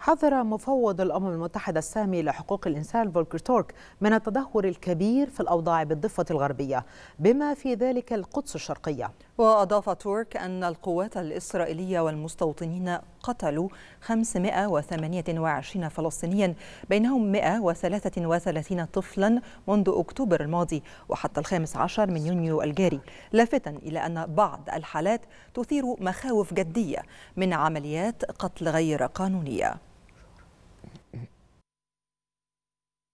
حذر مفوض الأمم المتحدة السامي لحقوق الإنسان فولكر تورك من التدهور الكبير في الأوضاع بالضفة الغربية بما في ذلك القدس الشرقية وأضاف تورك أن القوات الإسرائيلية والمستوطنين قتلوا 528 فلسطينيا بينهم 133 طفلا منذ أكتوبر الماضي وحتى الخامس عشر من يونيو الجاري لافتا إلى أن بعض الحالات تثير مخاوف جدية من عمليات قتل غير قانونية